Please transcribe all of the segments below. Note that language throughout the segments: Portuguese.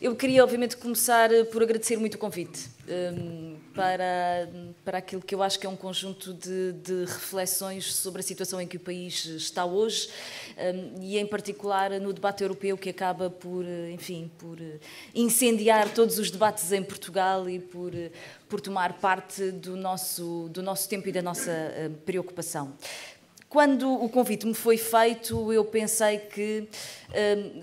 Eu queria, obviamente, começar eh, por agradecer muito o convite um, ehm, para, para aquilo que eu acho que é um conjunto de, de reflexões sobre a situação em que o país está hoje um, ehm, e, em particular, no debate europeu que acaba por, eh, enfim, por eh, incendiar todos os debates em Portugal e por, por tomar parte do nosso, do nosso tempo e da nossa preocupação. Quando o convite me foi feito, eu pensei que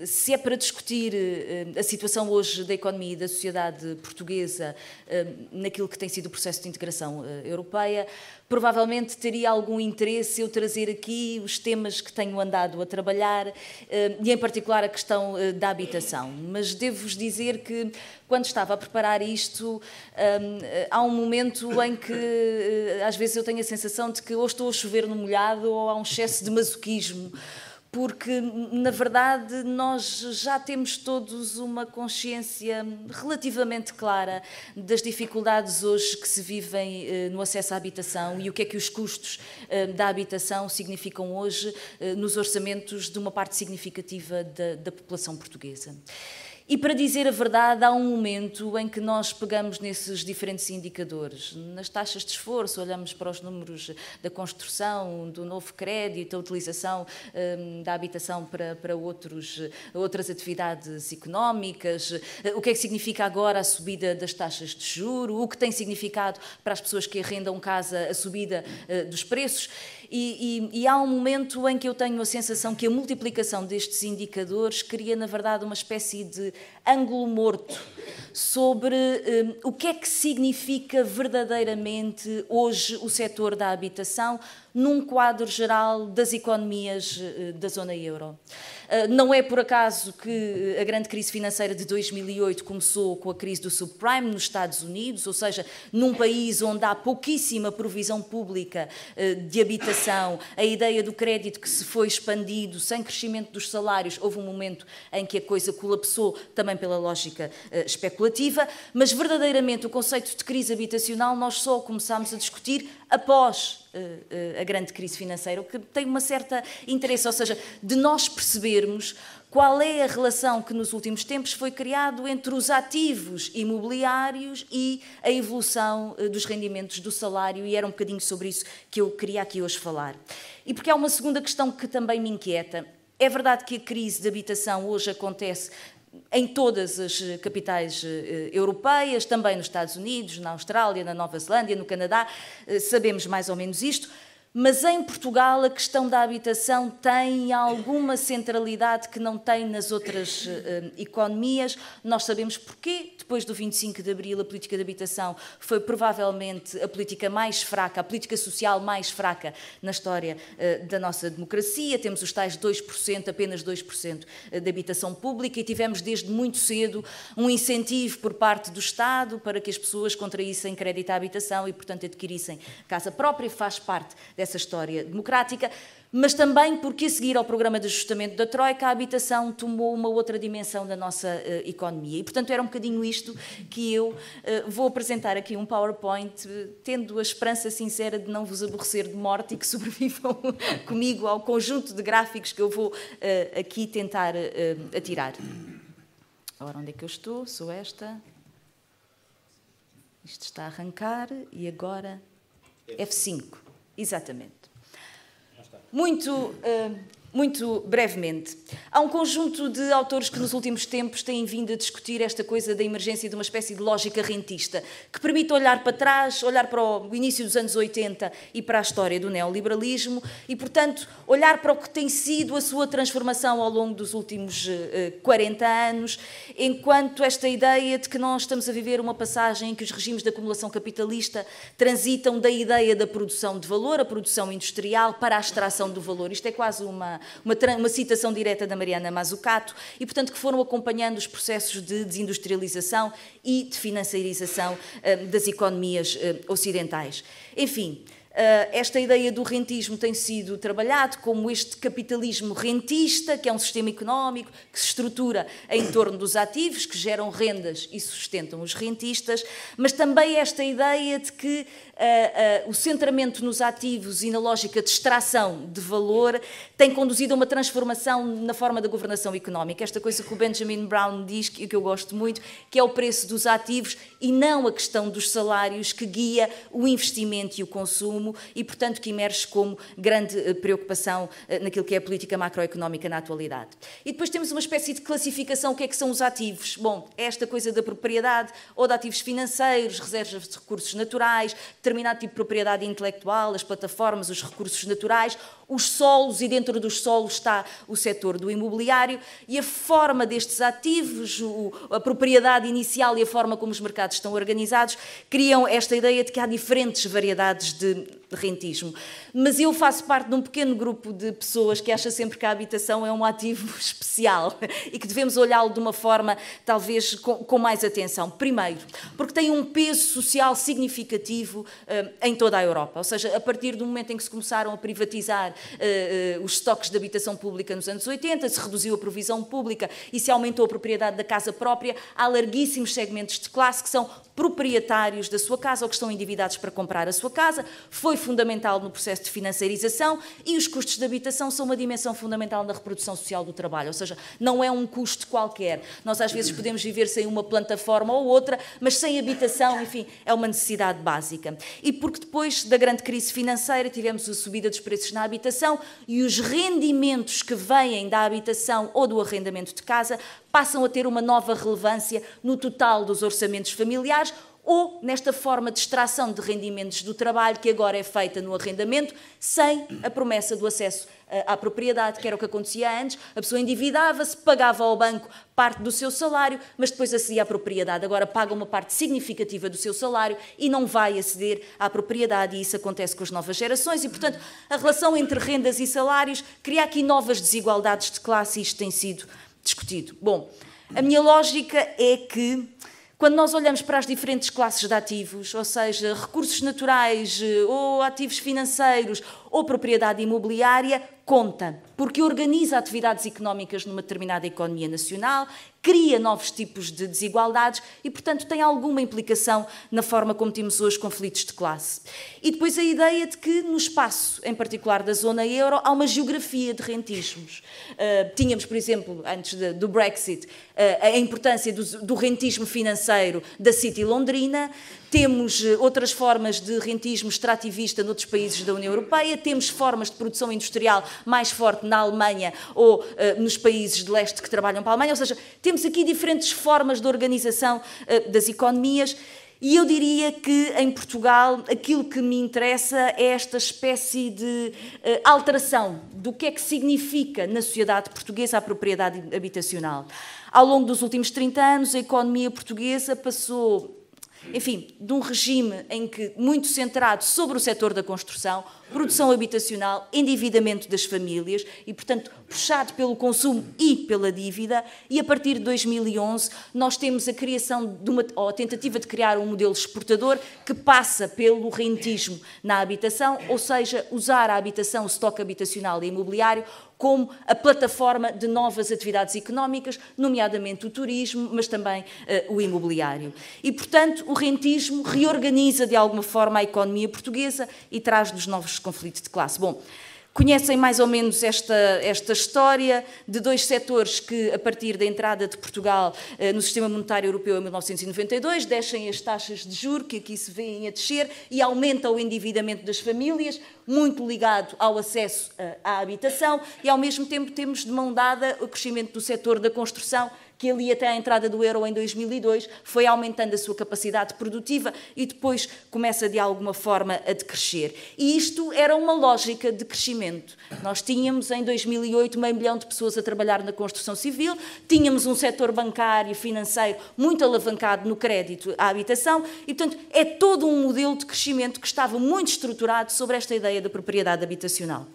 hum, se é para discutir hum, a situação hoje da economia e da sociedade portuguesa hum, naquilo que tem sido o processo de integração eh, europeia, provavelmente teria algum interesse eu trazer aqui os temas que tenho andado a trabalhar e, em particular, a questão eh, da habitação. Mas devo-vos dizer que, quando estava a preparar isto, há um momento em que eh, às vezes eu tenho a sensação de que ou estou a chover no molhado ou há um excesso de masoquismo porque na verdade nós já temos todos uma consciência relativamente clara das dificuldades hoje que se vivem eh, no acesso à habitação e o que é que os custos eh, da habitação significam hoje eh, nos orçamentos de uma parte significativa da, da população portuguesa. E para dizer a verdade, há um momento em que nós pegamos nesses diferentes indicadores. Nas taxas de esforço, olhamos para os números da construção, do novo crédito, a utilização hum, da habitação para, para outros, outras atividades económicas, o que é que significa agora a subida das taxas de juro, o que tem significado para as pessoas que arrendam casa a subida uh, dos preços. E, e, e, há um momento em que eu tenho a sensação que a multiplicação destes indicadores cria, na verdade, uma espécie de ângulo morto sobre um, eh, o que é que significa verdadeiramente hoje o setor da habitação num quadro geral das economias eh, da zona euro. Ah, não é por acaso que ah, a grande crise financeira de 2008 começou com a crise do subprime nos Estados Unidos, ou seja, num país onde há pouquíssima provisão pública ah, de habitação, a ideia do crédito que se foi expandido sem crescimento dos salários, houve um momento em que a coisa colapsou também pela lógica especulativa, mas verdadeiramente o conceito de crise habitacional nós só começámos a discutir após eh, eh, a grande crise financeira, o que tem uma certa interesse, ou seja, de nós percebermos qual é a relação que nos últimos tempos foi criado entre os ativos imobiliários e a evolução eh, dos rendimentos do salário, e era um bocadinho sobre isso que eu queria aqui hoje falar. E porque há uma segunda questão que também me inquieta, é verdade que a crise de habitação hoje acontece em todas as eh, capitais eh, eh, europeias, também nos Estados Unidos, na Austrália, na Nova Zelândia, no Canadá, sabemos mais ou menos isto. Mas em Portugal a questão da habitação tem alguma centralidade que não tem nas outras uh, economias. Nós sabemos porquê. Depois do 25 de abril, a política de habitação foi provavelmente a política mais fraca, a política social mais fraca na história uh, da nossa democracia. Temos os tais 2%, apenas 2% eh, de habitação pública e tivemos desde muito cedo um incentivo por parte do Estado para que as pessoas contraíssem crédito à habitação e, portanto, adquirissem casa própria. Faz parte dessa essa história democrática, mas também porque, a seguir ao programa de ajustamento da Troika, a habitação tomou uma outra dimensão da nossa uh, economia. E, portanto, era um bocadinho isto que eu uh, vou apresentar aqui um PowerPoint, uh, tendo a esperança sincera de não vos aborrecer de morte e que sobrevivam comigo ao conjunto de gráficos que eu vou aqui tentar atirar. Ora, onde é que eu estou? Sou esta. Isto está a arrancar e agora F5. Exatamente. Muito uh, muito brevemente, há um conjunto de autores que nos últimos tempos têm vindo a discutir esta coisa da emergência de uma espécie de lógica rentista, que permite olhar para trás, olhar para o início dos anos 80 e para a história do neoliberalismo e, portanto, olhar para o que tem sido a sua transformação ao longo dos últimos 40 eh, eh, anos, enquanto esta ideia de que nós estamos a viver uma passagem em que os regimes de acumulação capitalista transitam da ideia da produção de valor, a produção industrial, para a extração do valor. Isto é quase uma uma, uma, citação direta da Mariana Mazzucato, e, portanto, que foram acompanhando os processos de desindustrialização e de financiarização eh, das economias eh, ocidentais. Enfim, eh, esta ideia do rentismo tem sido trabalhado como este capitalismo rentista, que é um sistema económico que se estrutura em torno dos ativos, que geram rendas e sustentam os rentistas, mas também esta ideia de que o centramento nos ativos e na lógica de extração de valor tem conduzido a uma transformação na forma da governação económica. Esta coisa que o Benjamin Brown diz e que eu gosto muito, que é o preço dos ativos e não a questão dos salários que guia o investimento e o consumo e, portanto, que emerge como grande eh, preocupação eh, naquilo que é a política macroeconómica na atualidade. E depois temos uma espécie de classificação, o que é que são os ativos? Bom, é esta coisa da propriedade ou de ativos financeiros, reservas de recursos naturais, determinado tipo de propriedade intelectual, as plataformas, os recursos naturais, os solos e dentro dos solos está o setor do imobiliário e a forma destes ativos, a propriedade inicial e a forma como os mercados estão organizados criam esta ideia de que há diferentes variedades de rentismo. Mas eu faço parte de um pequeno grupo de pessoas que acha sempre que a habitação é um ativo especial e que devemos olhá-lo de uma forma talvez com, com, mais atenção. Primeiro, porque tem um peso social significativo eh, em toda a Europa. Ou seja, a partir do momento em que se começaram a privatizar uh, os estoques de habitação pública nos anos 80, se reduziu a provisão pública e se aumentou a propriedade da casa própria, há larguíssimos segmentos de classe que são proprietários da sua casa ou que estão endividados para comprar a sua casa, foi fundamental no processo de financiarização e os custos de habitação são uma dimensão fundamental na reprodução social do trabalho, ou seja, não é um custo qualquer. Nós às vezes podemos viver sem uma plataforma ou outra, mas sem habitação, enfim, é uma necessidade básica. E porque depois da grande crise financeira tivemos a subida dos preços na habitação, habitação e os rendimentos que vêm da habitação ou do arrendamento de casa passam a ter uma nova relevância no total dos orçamentos familiares, ou nesta forma de extração de rendimentos do trabalho que agora é feita no arrendamento, sem a promessa do acesso eh, à propriedade, que era o que acontecia antes. A pessoa endividava-se, pagava ao banco parte do seu salário, mas depois acedia à propriedade. Agora paga uma parte significativa do seu salário e não vai aceder à propriedade, e isso acontece com as novas gerações. E, portanto, a relação entre rendas e salários cria aqui novas desigualdades de classe e isto tem sido discutido. Bom, a minha lógica é que quando nós olhamos para as diferentes classes de ativos, ou seja, recursos naturais eh, ou ativos financeiros ou propriedade imobiliária, conta porque organiza atividades económicas numa determinada economia nacional, cria novos tipos de desigualdades e, portanto, tem alguma implicação na forma como temos hoje conflitos de classe. E depois a ideia de que, no espaço, em particular da zona euro, há uma geografia de rentismos. Uh, tínhamos, por exemplo, antes de, do Brexit, uh, a importância do, do rentismo financeiro da City Londrina temos eh, outras formas de rentismo extrativista noutros países da União Europeia, temos formas de produção industrial mais forte na Alemanha ou uh, nos países de leste que trabalham para a Alemanha, ou seja, temos aqui diferentes formas de organização uh, das economias. E eu diria que em Portugal aquilo que me interessa é esta espécie de uh, alteração do que é que significa na sociedade portuguesa a propriedade habitacional. Ao longo dos últimos 30 anos, a economia portuguesa passou enfim, de um regime em que muito centrado sobre o setor da construção, produção habitacional, endividamento das famílias e, portanto, puxado pelo consumo e pela dívida, e a partir de 2011 nós temos a criação de uma, ou a tentativa de criar um modelo exportador que passa pelo rentismo na habitação, ou seja, usar a habitação, o estoque habitacional e imobiliário como a plataforma de novas atividades económicas, nomeadamente o turismo, mas também uh, o imobiliário. E, portanto, o rentismo reorganiza de alguma forma a economia portuguesa e traz-nos novos conflitos de classe. Bom, Conhecem mais ou menos esta, esta história de dois setores que, a partir da entrada de Portugal eh, no Sistema Monetário Europeu em 1992, deixem as taxas de juro que aqui se vêem a descer e aumenta o endividamento das famílias, muito ligado ao acesso eh, à habitação, e ao mesmo tempo temos de mão dada o crescimento do setor da construção que ali até a entrada do euro em 2002 foi aumentando a sua capacidade produtiva e depois começa de alguma forma a decrescer. E isto era uma lógica de crescimento. Nós tínhamos em 2008 meio milhão de pessoas a trabalhar na construção civil, tínhamos um setor bancário e financeiro muito alavancado no crédito à habitação e, portanto, é todo um modelo de crescimento que estava muito estruturado sobre esta ideia da propriedade habitacional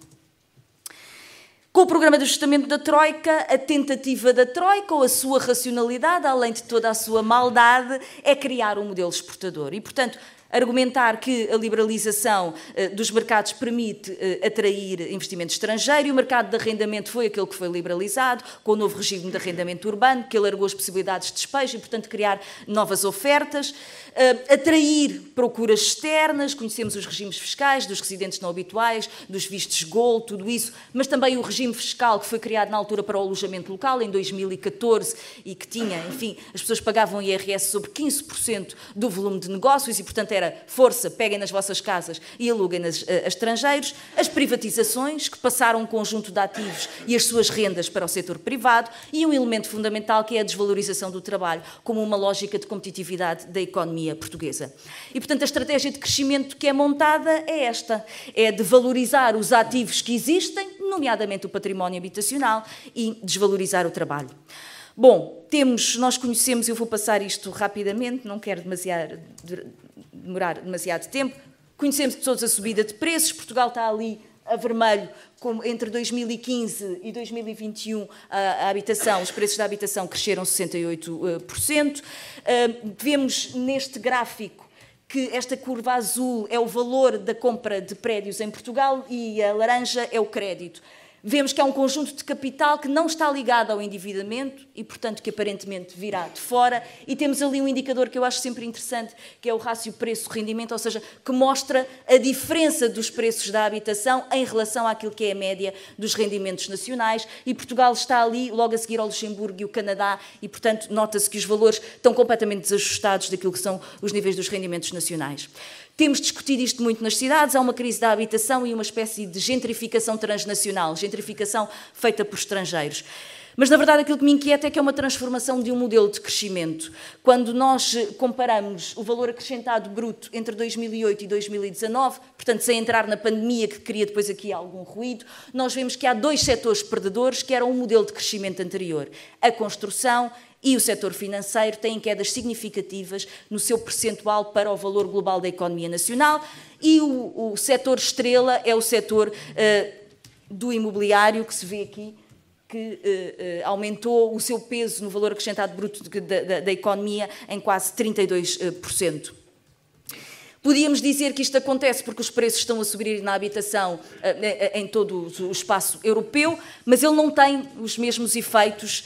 com o programa de ajustamento da Troika, a tentativa da Troika, ou a sua racionalidade, além de toda a sua maldade, é criar um modelo exportador. E, portanto, argumentar que a liberalização eh, dos mercados permite eh, atrair investimento estrangeiro e o mercado de arrendamento foi aquele que foi liberalizado, com o novo regime de arrendamento urbano, que alargou as possibilidades de despejo e, portanto, criar novas ofertas, eh, atrair procuras externas, conhecemos os regimes fiscais dos residentes não habituais, dos vistos gol, tudo isso, mas também o regime fiscal que foi criado na altura para o alojamento local, em 2014, e que tinha, enfim, as pessoas pagavam IRS sobre 15% do volume de negócios e, portanto, era era força, peguem nas vossas casas e aluguem-nas a, eh, a estrangeiros, as privatizações, que passaram um conjunto de ativos e as suas rendas para o setor privado, e um elemento fundamental que é a desvalorização do trabalho, como uma lógica de competitividade da economia portuguesa. E, portanto, a estratégia de crescimento que é montada é esta: é de valorizar os ativos que existem, nomeadamente o património habitacional, e desvalorizar o trabalho. Bom, temos, nós conhecemos, eu vou passar isto rapidamente, não quero demasiado demorar demasiado tempo. Conhecemos todos a subida de preços, Portugal está ali a vermelho, como entre 2015 e 2021 a, habitação, os preços da habitação cresceram 68%. Eh, eh, vemos neste gráfico que esta curva azul é o valor da compra de prédios em Portugal e a laranja é o crédito. Vemos que é um conjunto de capital que não está ligado ao endividamento e, portanto, que aparentemente virá de fora. E temos ali um indicador que eu acho sempre interessante, que é o rácio preço-rendimento, ou seja, que mostra a diferença dos preços da habitação em relação àquilo que é a média dos rendimentos nacionais. E Portugal está ali, logo a seguir ao Luxemburgo e o Canadá, e, portanto, nota-se que os valores estão completamente desajustados daquilo que são os níveis dos rendimentos nacionais. Temos discutido isto muito nas cidades, há uma crise da habitação e uma espécie de gentrificação transnacional, gentrificação feita por estrangeiros. Mas, na verdade, aquilo que me inquieta é que é uma transformação de um modelo de crescimento. Quando nós eh, comparamos o valor acrescentado bruto entre 2008 e 2019, portanto, sem entrar na pandemia que cria depois aqui algum ruído, nós vemos que há dois setores perdedores que eram o um modelo de crescimento anterior: a construção e o setor financeiro têm quedas significativas no seu percentual para o valor global da economia nacional e o, o setor estrela é o setor uh, do imobiliário que se vê aqui que uh, uh, aumentou o seu peso no valor acrescentado bruto de, de, de, da economia em quase 32%. Podíamos dizer que isto acontece porque os preços estão a subir na habitação eh, eh, eh, em todo o espaço europeu, mas ele não tem os mesmos efeitos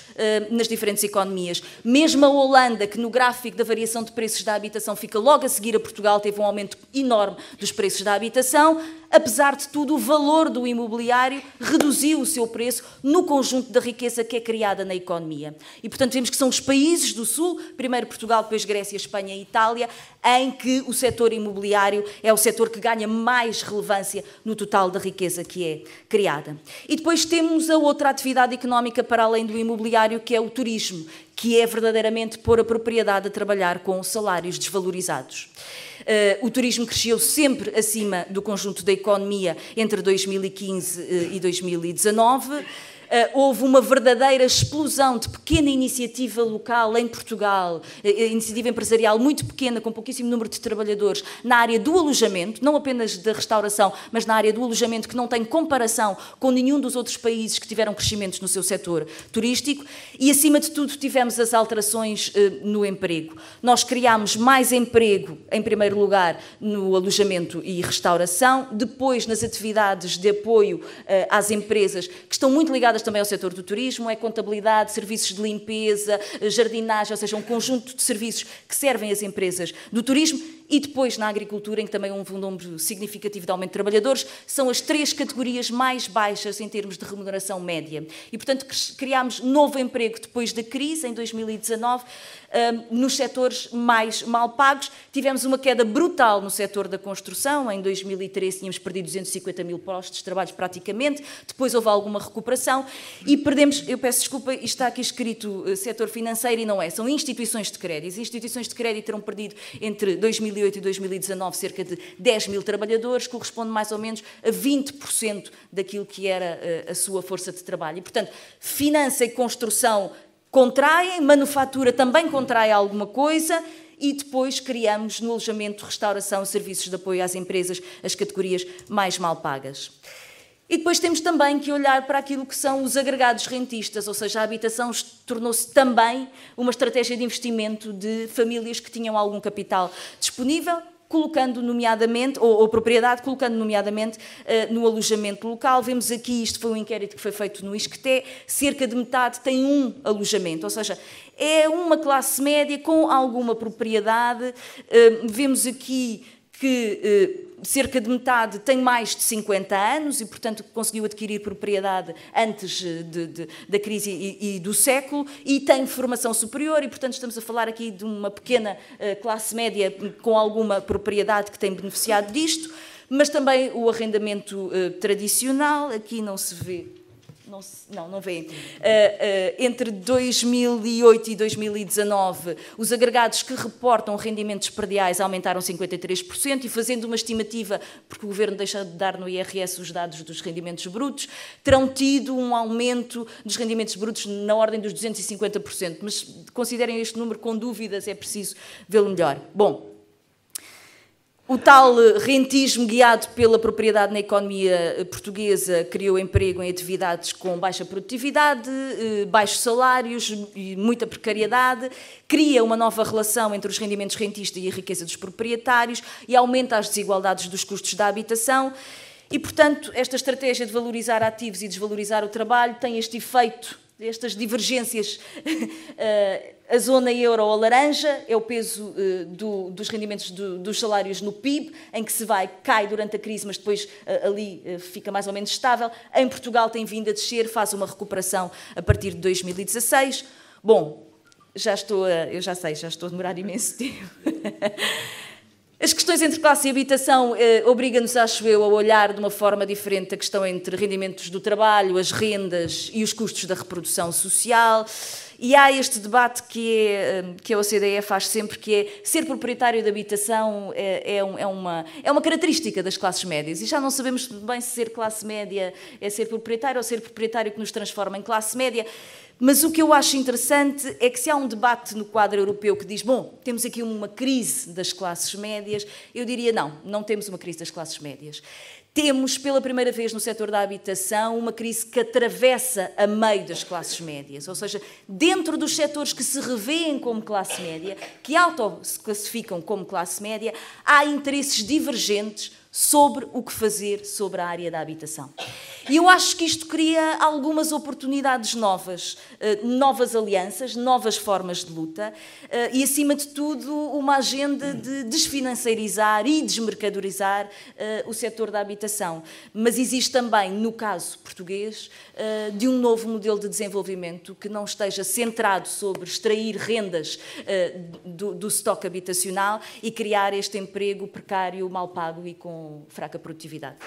nas diferentes economias. Mesmo a Holanda, que no gráfico da variação de preços da habitação fica logo a seguir a Portugal, teve um aumento enorme dos preços da habitação, apesar de tudo, o valor do imobiliário reduziu o seu preço no conjunto da riqueza que é criada na economia. E, portanto, vemos que são os países do Sul, primeiro Portugal, depois Grécia, Espanha e Itália, em que o setor imobiliário é o setor que ganha mais relevância no total da riqueza que é criada. E depois temos a outra atividade económica para além do imobiliário, que é o turismo, que é verdadeiramente pôr a propriedade a trabalhar com salários desvalorizados. Eh, o turismo cresceu sempre acima do conjunto da economia entre 2015 e 2019. Eh, houve uma verdadeira explosão de pequena iniciativa local em Portugal, eh, eh, iniciativa empresarial muito pequena, com pouquíssimo número de trabalhadores, na área do alojamento, não apenas da restauração, mas na área do alojamento, que não tem comparação com nenhum dos outros países que tiveram crescimentos no seu setor turístico. E, acima de tudo, tivemos as alterações no emprego. Nós criámos mais emprego, em primeiro lugar, no alojamento e restauração, depois nas atividades de apoio às empresas, que estão muito ligadas ligadas também ao setor do turismo, é contabilidade, serviços de limpeza, jardinagem, ou seja, um conjunto de serviços que servem as empresas do turismo e depois na agricultura, em que também houve um número significativo de aumento de trabalhadores, são as três categorias mais baixas em termos de remuneração média. E, portanto, criámos novo emprego depois da crise, em 2019, hum, nos setores mais mal pagos. Tivemos uma queda brutal no setor da construção, em 2013 tínhamos perdido 250 mil postos de trabalho praticamente, depois houve alguma recuperação e perdemos, eu peço desculpa, está aqui escrito eh, setor financeiro e não é, são instituições de crédito. As instituições de crédito terão perdido entre 2000 2008 e 2019 cerca de 10 mil trabalhadores, corresponde mais ou menos a 20% daquilo que era eh, a sua força de trabalho. E, portanto, finança e construção contraem, manufatura também contrai alguma coisa e depois criamos no alojamento, restauração, serviços de apoio às empresas, as categorias mais mal pagas. E depois temos também que olhar para aquilo que são os agregados rentistas, ou seja, a habitação tornou-se também uma estratégia de investimento de famílias que tinham algum capital disponível, colocando nomeadamente, ou, ou propriedade, colocando nomeadamente uh, no alojamento local. Vemos aqui, isto foi um inquérito que foi feito no Isqueté, cerca de metade tem um alojamento, ou seja, é uma classe média com alguma propriedade. Uh, vemos aqui que. Uh, cerca de metade tem mais de 50 anos e, portanto, conseguiu adquirir propriedade antes eh, de, de, da crise e, e, do século, e tem formação superior, e, portanto, estamos a falar aqui de uma pequena eh, classe média com alguma propriedade que tem beneficiado disto, mas também o arrendamento eh, tradicional, aqui não se vê não, não, não Uh, uh, entre 2008 e 2019, os agregados que reportam rendimentos perdiais aumentaram 53%, e fazendo uma estimativa, porque o governo deixa de dar no IRS os dados dos rendimentos brutos, terão tido um aumento dos rendimentos brutos na ordem dos 250%. Mas considerem este número com dúvidas, é preciso vê-lo melhor. Bom, o tal eh, rentismo guiado pela propriedade na economia eh, portuguesa criou emprego em atividades com baixa produtividade, eh, baixos salários e muita precariedade, cria uma nova relação entre os rendimentos rentistas e a riqueza dos proprietários e aumenta as desigualdades dos custos da habitação. E, portanto, esta estratégia de valorizar ativos e desvalorizar o trabalho tem este efeito estas divergências, eh, a zona euro ou laranja é o peso eh, do, dos rendimentos do, dos salários no PIB, em que se vai, cai durante a crise, mas depois eh, ali fica mais ou menos estável. Em Portugal tem vindo a descer, faz uma recuperação a partir de 2016. Bom, já estou, a, eu já sei, já estou a demorar imenso tempo. As questões entre classe e habitação eh, obrigam-nos, acho eu, a olhar de uma forma diferente a questão entre rendimentos do trabalho, as rendas e os custos da reprodução social. E há este debate que, é, hum, que a OCDE faz sempre, que é ser proprietário de habitação é, é, um, é, uma, é uma característica das classes médias. E já não sabemos bem se ser classe média é ser proprietário ou ser proprietário que nos transforma em classe média. Mas o que eu acho interessante é que se há um debate no quadro europeu que diz, bom, temos aqui uma crise das classes médias, eu diria não, não temos uma crise das classes médias. Temos pela primeira vez no setor da habitação uma crise que atravessa a meio das classes médias, ou seja, dentro dos setores que se revêem como classe média, que auto-classificam como classe média, há interesses divergentes sobre o que fazer sobre a área da habitação. E eu acho que isto cria algumas oportunidades novas, eh, novas alianças, novas formas de luta eh, e, acima de tudo, uma agenda de desfinanciarizar e desmercadorizar eh, o setor da habitação. Mas existe também, no caso português, de um novo modelo de desenvolvimento que não esteja centrado sobre extrair rendas do, do estoque habitacional e criar este emprego precário, mal pago e com fraca produtividade.